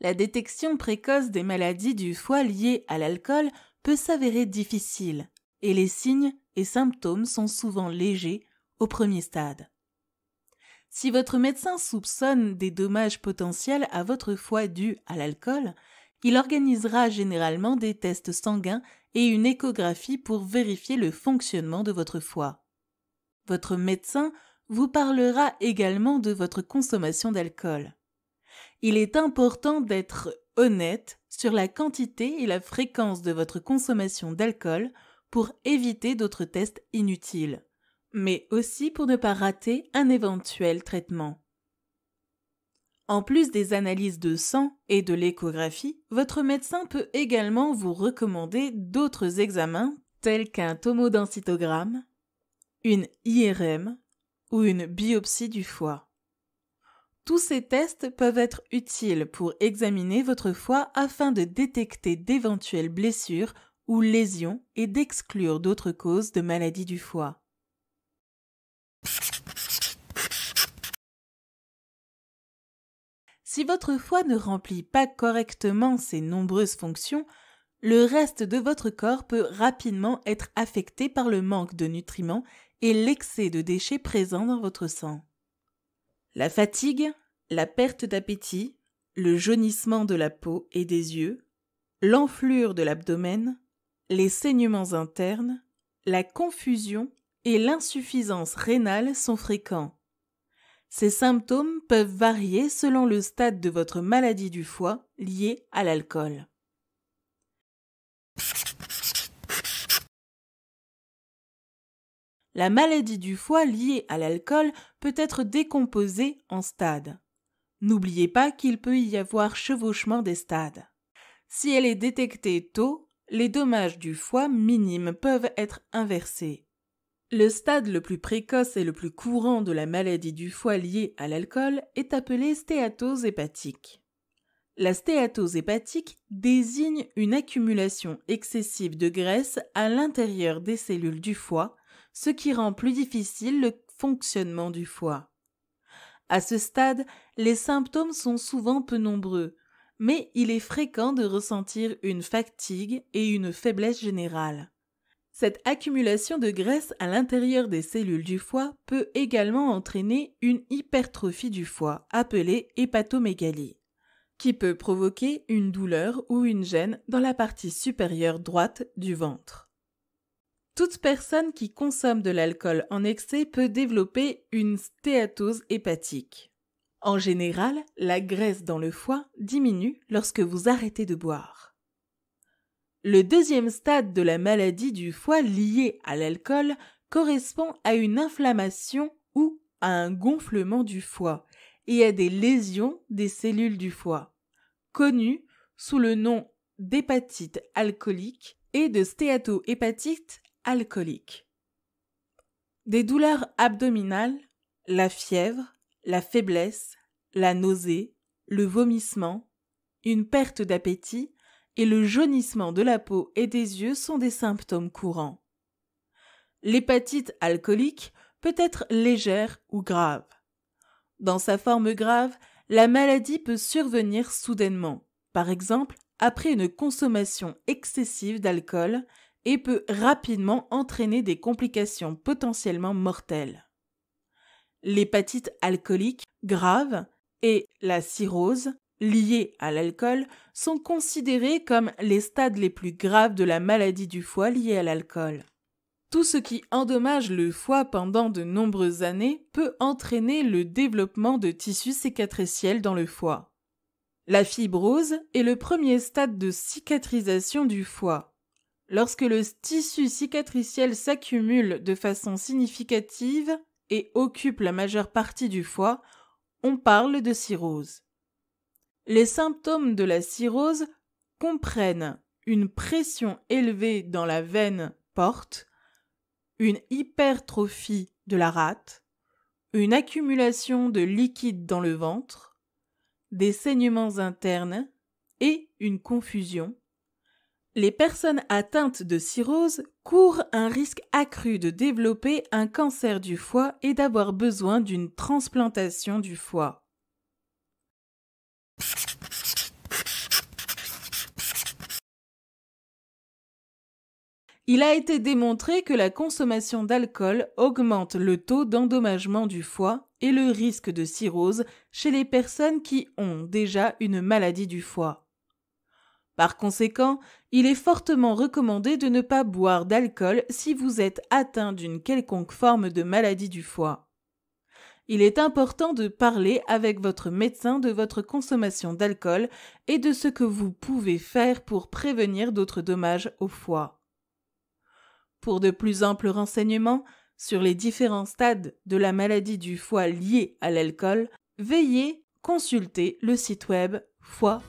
la détection précoce des maladies du foie liées à l'alcool peut s'avérer difficile, et les signes et symptômes sont souvent légers au premier stade. Si votre médecin soupçonne des dommages potentiels à votre foie dus à l'alcool, il organisera généralement des tests sanguins et une échographie pour vérifier le fonctionnement de votre foie. Votre médecin vous parlera également de votre consommation d'alcool il est important d'être honnête sur la quantité et la fréquence de votre consommation d'alcool pour éviter d'autres tests inutiles, mais aussi pour ne pas rater un éventuel traitement. En plus des analyses de sang et de l'échographie, votre médecin peut également vous recommander d'autres examens tels qu'un tomodensitogramme, une IRM ou une biopsie du foie. Tous ces tests peuvent être utiles pour examiner votre foie afin de détecter d'éventuelles blessures ou lésions et d'exclure d'autres causes de maladies du foie. Si votre foie ne remplit pas correctement ses nombreuses fonctions, le reste de votre corps peut rapidement être affecté par le manque de nutriments et l'excès de déchets présents dans votre sang. La fatigue, la perte d'appétit, le jaunissement de la peau et des yeux, l'enflure de l'abdomen, les saignements internes, la confusion et l'insuffisance rénale sont fréquents. Ces symptômes peuvent varier selon le stade de votre maladie du foie liée à l'alcool. la maladie du foie liée à l'alcool peut être décomposée en stades. N'oubliez pas qu'il peut y avoir chevauchement des stades. Si elle est détectée tôt, les dommages du foie minimes peuvent être inversés. Le stade le plus précoce et le plus courant de la maladie du foie liée à l'alcool est appelé stéatose hépatique. La stéatose hépatique désigne une accumulation excessive de graisse à l'intérieur des cellules du foie ce qui rend plus difficile le fonctionnement du foie. À ce stade, les symptômes sont souvent peu nombreux, mais il est fréquent de ressentir une fatigue et une faiblesse générale. Cette accumulation de graisse à l'intérieur des cellules du foie peut également entraîner une hypertrophie du foie, appelée hépatomégalie, qui peut provoquer une douleur ou une gêne dans la partie supérieure droite du ventre. Toute personne qui consomme de l'alcool en excès peut développer une stéatose hépatique. En général, la graisse dans le foie diminue lorsque vous arrêtez de boire. Le deuxième stade de la maladie du foie liée à l'alcool correspond à une inflammation ou à un gonflement du foie et à des lésions des cellules du foie, connues sous le nom d'hépatite alcoolique et de stéatohépatite alcoolique. Des douleurs abdominales, la fièvre, la faiblesse, la nausée, le vomissement, une perte d'appétit et le jaunissement de la peau et des yeux sont des symptômes courants. L'hépatite alcoolique peut être légère ou grave. Dans sa forme grave, la maladie peut survenir soudainement, par exemple après une consommation excessive d'alcool, et peut rapidement entraîner des complications potentiellement mortelles. L'hépatite alcoolique grave et la cirrhose liée à l'alcool sont considérées comme les stades les plus graves de la maladie du foie liée à l'alcool. Tout ce qui endommage le foie pendant de nombreuses années peut entraîner le développement de tissus cicatriciels dans le foie. La fibrose est le premier stade de cicatrisation du foie lorsque le tissu cicatriciel s'accumule de façon significative et occupe la majeure partie du foie, on parle de cirrhose. Les symptômes de la cirrhose comprennent une pression élevée dans la veine porte, une hypertrophie de la rate, une accumulation de liquide dans le ventre, des saignements internes et une confusion, les personnes atteintes de cirrhose courent un risque accru de développer un cancer du foie et d'avoir besoin d'une transplantation du foie. Il a été démontré que la consommation d'alcool augmente le taux d'endommagement du foie et le risque de cirrhose chez les personnes qui ont déjà une maladie du foie. Par conséquent, il est fortement recommandé de ne pas boire d'alcool si vous êtes atteint d'une quelconque forme de maladie du foie. Il est important de parler avec votre médecin de votre consommation d'alcool et de ce que vous pouvez faire pour prévenir d'autres dommages au foie. Pour de plus amples renseignements sur les différents stades de la maladie du foie liée à l'alcool, veillez consulter le site web foie.ca.